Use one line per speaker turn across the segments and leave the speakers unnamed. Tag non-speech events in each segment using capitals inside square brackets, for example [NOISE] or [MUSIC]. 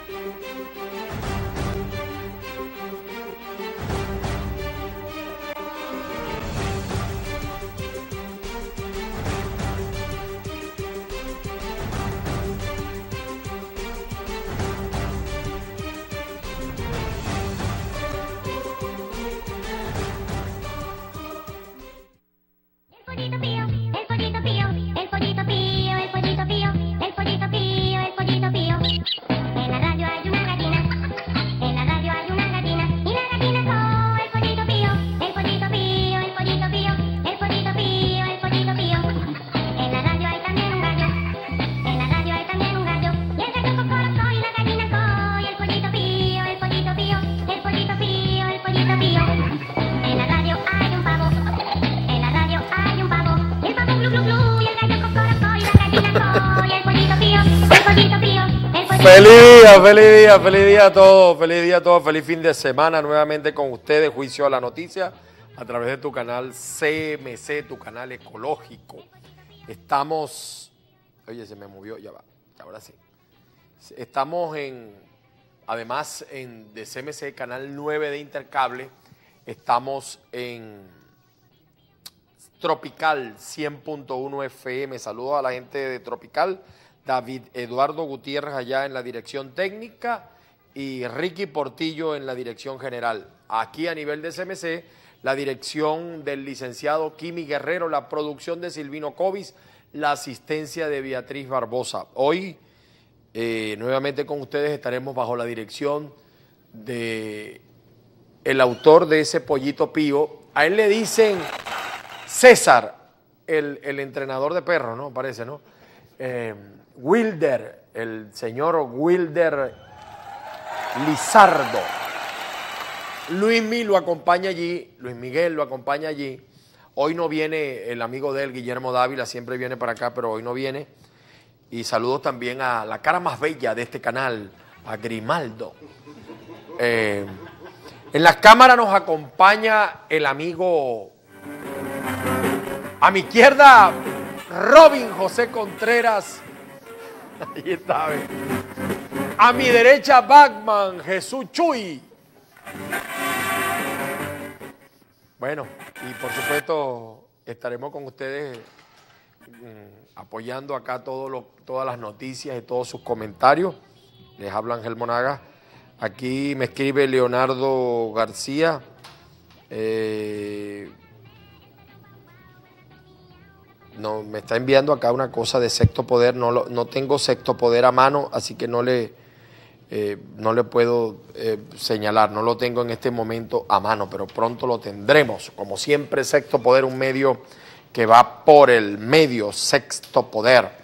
Música Feliz día, feliz día, feliz día a todos, feliz día a todos, feliz fin de semana nuevamente con ustedes, Juicio a la Noticia, a través de tu canal CMC, tu canal ecológico. Estamos, oye, se me movió, ya va, ahora sí. Estamos en, además en de CMC, canal 9 de Intercable, estamos en Tropical 100.1 FM. Saludos a la gente de Tropical David Eduardo Gutiérrez allá en la dirección técnica y Ricky Portillo en la dirección general. Aquí a nivel de CMC, la dirección del licenciado Kimi Guerrero, la producción de Silvino Covis, la asistencia de Beatriz Barbosa. Hoy, eh, nuevamente con ustedes, estaremos bajo la dirección de el autor de ese pollito pío. A él le dicen César, el, el entrenador de perros, ¿no? Parece, ¿no? Eh, Wilder, el señor Wilder Lizardo. Luis lo acompaña allí, Luis Miguel lo acompaña allí. Hoy no viene el amigo de él, Guillermo Dávila, siempre viene para acá, pero hoy no viene. Y saludos también a la cara más bella de este canal, a Grimaldo. Eh, en las cámaras nos acompaña el amigo. A mi izquierda, Robin José Contreras. [LAUGHS] Ahí está. A mi derecha, Batman, Jesús Chuy. Bueno, y por supuesto estaremos con ustedes mm, apoyando acá todas las noticias y todos sus comentarios. Les habla Ángel Monagas. Aquí me escribe Leonardo García. Eh, no, me está enviando acá una cosa de sexto poder, no, tengo sexto poder a mano, así que no le, eh, no le puedo eh, señalar, no lo tengo en este momento a mano, pero pronto lo tendremos. Como siempre, sexto poder, un medio que va por el medio, sexto poder.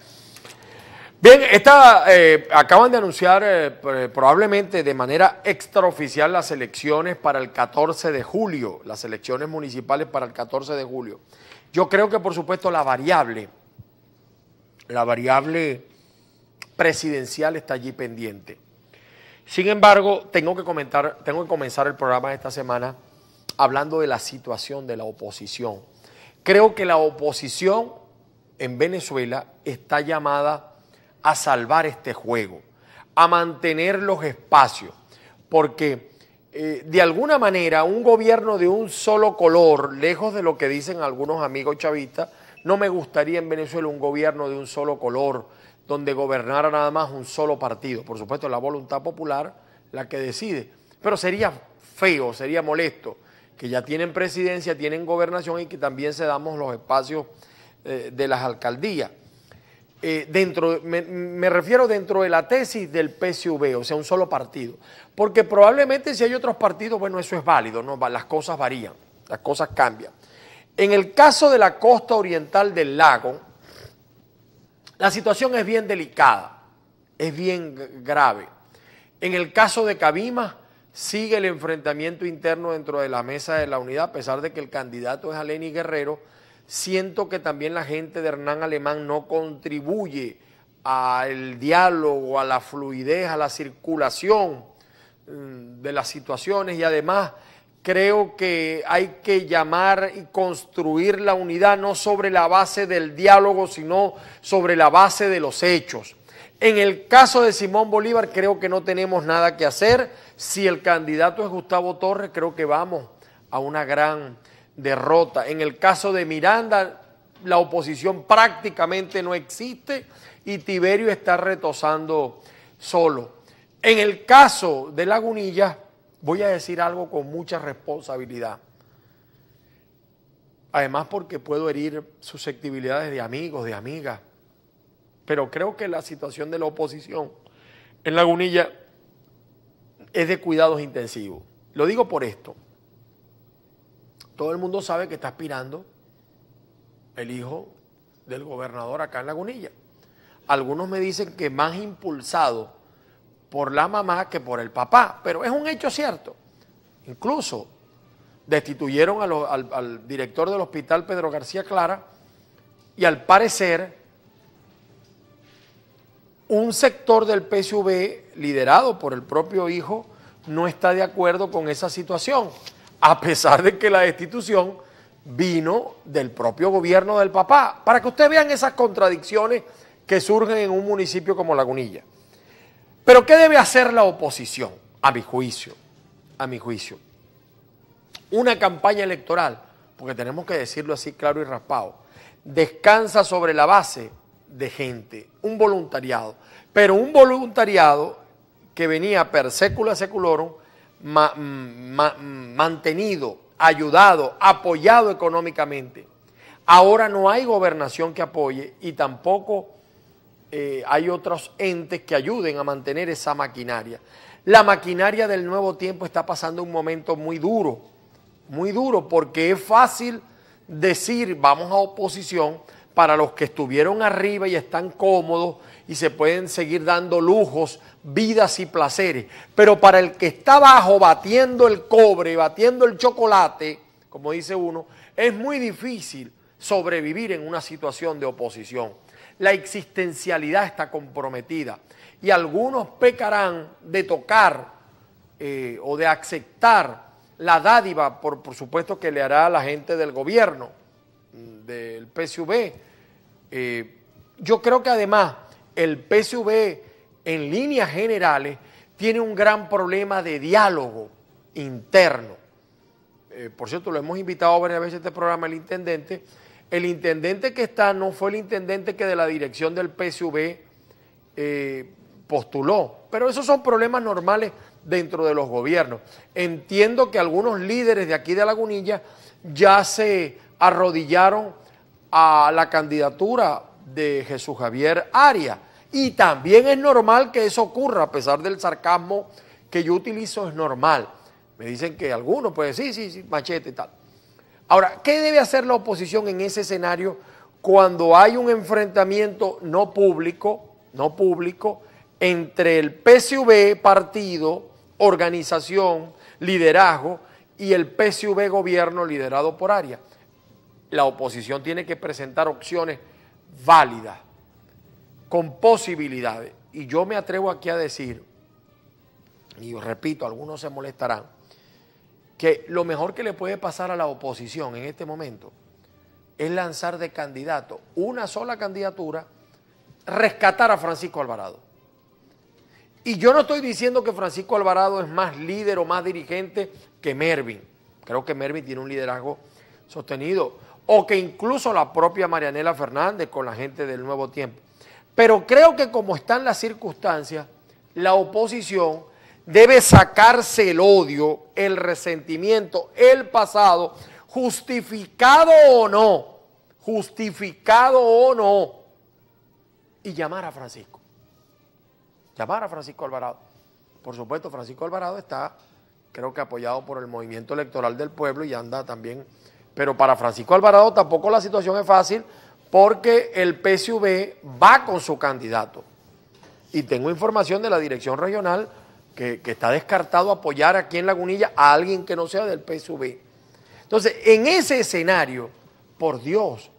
Bien, esta, eh, acaban de anunciar probablemente de manera extraoficial las elecciones para el 14 de julio, las elecciones municipales para el 14 de julio. Yo creo que por supuesto la variable, la variable presidencial está allí pendiente. Sin embargo, tengo que, comentar, tengo que comenzar el programa de esta semana hablando de la situación de la oposición. Creo que la oposición en Venezuela está llamada a salvar este juego, a mantener los espacios, porque eh, de alguna manera un gobierno de un solo color, lejos de lo que dicen algunos amigos chavistas, no me gustaría en Venezuela un gobierno de un solo color, donde gobernara nada más un solo partido. Por supuesto, la voluntad popular la que decide. Pero sería feo, sería molesto que ya tienen presidencia, tienen gobernación y que también se damos los espacios eh, de las alcaldías. Eh, dentro, me, refiero dentro de la tesis del PSV, o sea, un solo partido. Porque probablemente si hay otros partidos, bueno, eso es válido, las cosas varían, las cosas cambian. En el caso de la costa oriental del lago, la situación es bien delicada, es bien grave. En el caso de Cabima, sigue el enfrentamiento interno dentro de la mesa de la unidad, a pesar de que el candidato es Aleni Guerrero siento que también la gente de Hernán Alemán no contribuye al diálogo, a la fluidez, a la circulación mm, de las situaciones y además creo que hay que llamar y construir la unidad no sobre la base del diálogo, sino sobre la base de los hechos. En el caso de Simón Bolívar creo que no tenemos nada que hacer. Si el candidato es Gustavo Torres, creo que vamos a una gran derrota. En el caso de Miranda, la oposición prácticamente no existe y Tiberio está retosando solo. En el caso de Lagunilla, voy a decir algo con mucha responsabilidad. Además porque puedo herir susceptibilidades de amigos, de amigas. Pero creo que la situación de la oposición en Lagunilla es de cuidados intensivos. Lo digo por esto todo el mundo sabe que está aspirando el hijo del gobernador acá en Lagunilla. Algunos me dicen que más impulsado por la mamá que por el papá, pero es un hecho cierto. Incluso destituyeron al, al director del hospital Pedro García Clara y al parecer un sector del PSV liderado por el propio hijo no está de acuerdo con esa situación a pesar de que la destitución vino del propio gobierno del papá, para que ustedes vean esas contradicciones que surgen en un municipio como Lagunilla. Pero ¿qué debe hacer la oposición? A mi juicio, a mi juicio. Una campaña electoral, porque tenemos que decirlo así claro y raspado, descansa sobre la base de gente, un voluntariado, pero un voluntariado que venía per secula seculorum mantenido, ayudado, apoyado económicamente. Ahora no hay gobernación que apoye y tampoco eh, hay otros entes que ayuden a mantener esa maquinaria. La maquinaria del nuevo tiempo está pasando un momento muy duro, muy duro, porque es fácil decir vamos a oposición, para los que estuvieron arriba y están cómodos y se pueden seguir dando lujos, vidas y placeres. Pero para el que está abajo batiendo el cobre, batiendo el chocolate, como dice uno, es muy difícil sobrevivir en una situación de oposición. La existencialidad está comprometida y algunos pecarán de tocar eh, o de aceptar la dádiva, por, por supuesto que le hará a la gente del gobierno, mm, del PSV, eh, yo creo que además el PSV en líneas generales tiene un gran problema de diálogo interno. Eh, por cierto, lo hemos invitado varias veces a este programa el intendente. El intendente que está no fue el intendente que de la dirección del PSV eh, postuló, pero esos son problemas normales dentro de los gobiernos. Entiendo que algunos líderes de aquí de Lagunilla ya se arrodillaron a la candidatura de Jesús Javier Aria Y también es normal que eso ocurra, a pesar del sarcasmo que yo utilizo, es normal. Me dicen que algunos, pues sí, sí, sí, machete y tal. Ahora, ¿qué debe hacer la oposición en ese escenario cuando hay un enfrentamiento no público, no público, entre el PCV partido, organización, liderazgo, y el PSV gobierno liderado por Aria la oposición tiene que presentar opciones válidas, con posibilidades. Y yo me atrevo aquí a decir, y repito, algunos se molestarán, que lo mejor que le puede pasar a la oposición en este momento es lanzar de candidato una sola candidatura, rescatar a Francisco Alvarado. Y yo no estoy diciendo que Francisco Alvarado es más líder o más dirigente que Mervin. Creo que Mervin tiene un liderazgo sostenido o que incluso la propia Marianela Fernández con la gente del Nuevo Tiempo. Pero creo que como están las circunstancias, la oposición debe sacarse el odio, el resentimiento, el pasado, justificado o no, justificado o no, y llamar a Francisco. Llamar a Francisco Alvarado. Por supuesto, Francisco Alvarado está, creo que apoyado por el movimiento electoral del pueblo y anda también pero para Francisco Alvarado tampoco la situación es fácil porque el PSV va con su candidato. Y tengo información de la dirección regional que, está descartado apoyar aquí en Lagunilla a alguien que no sea del PSV. Entonces, en ese escenario, por Dios,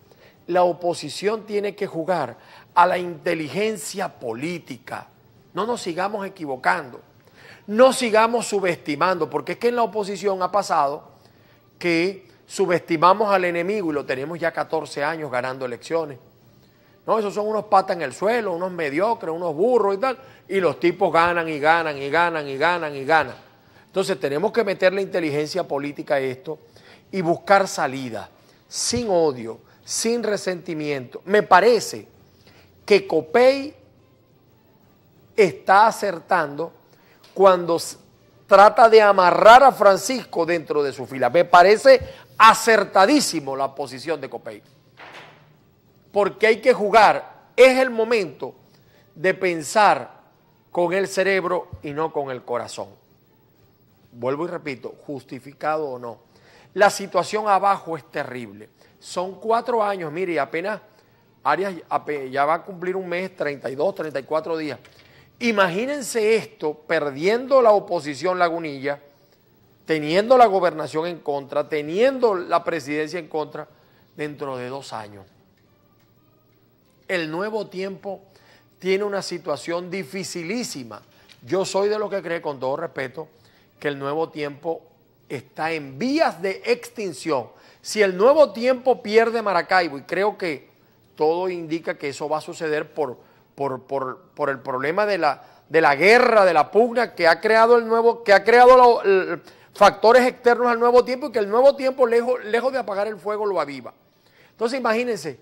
la oposición tiene que jugar a la inteligencia política. No nos sigamos equivocando, no sigamos subestimando, porque es que en la oposición ha pasado que subestimamos al enemigo y lo tenemos ya 14 años ganando elecciones. No, esos son unos patas en el suelo, unos mediocres, unos burros y tal. Y los tipos ganan y ganan y ganan y ganan y ganan. Entonces tenemos que meter la inteligencia política a esto y buscar salida, sin odio, sin resentimiento. Me parece que Copey está acertando cuando trata de amarrar a Francisco dentro de su fila. Me parece acertadísimo la posición de Copey. Porque hay que jugar, es el momento de pensar con el cerebro y no con el corazón. Vuelvo y repito, justificado o no. La situación abajo es terrible. Son cuatro años, mire, apenas Arias ya va a cumplir un mes, 32, 34 días. Imagínense esto, perdiendo la oposición lagunilla, teniendo la gobernación en contra, teniendo la presidencia en contra, dentro de dos años. El nuevo tiempo tiene una situación dificilísima. Yo soy de los que cree, con todo respeto, que el nuevo tiempo está en vías de extinción. Si el nuevo tiempo pierde Maracaibo, y creo que todo indica que eso va a suceder por, por, el problema de la, de la, guerra, de la pugna que ha creado el nuevo, que ha creado factores externos al nuevo tiempo y que el nuevo tiempo, lejos, lejos de apagar el fuego, lo aviva. Entonces imagínense,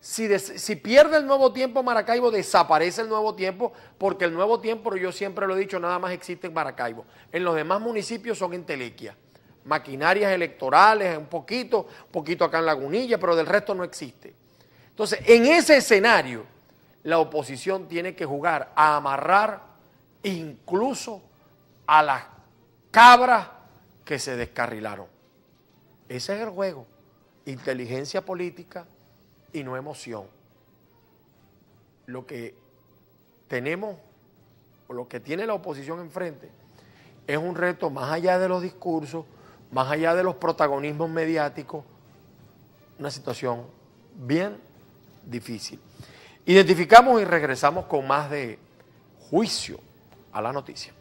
si, si, pierde el nuevo tiempo Maracaibo, desaparece el nuevo tiempo, porque el nuevo tiempo, yo siempre lo he dicho, nada más existe en Maracaibo. En los demás municipios son en Telequia maquinarias electorales, un poquito, un poquito acá en Lagunilla, pero del resto no existe. Entonces, en ese escenario, la oposición tiene que jugar a amarrar incluso a las cabras que se descarrilaron. Ese es el juego. Inteligencia política y no emoción. Lo que tenemos, o lo que tiene la oposición enfrente, es un reto más allá de los discursos, más allá de los protagonismos mediáticos, una situación bien difícil. Identificamos y regresamos con más de juicio a la noticia.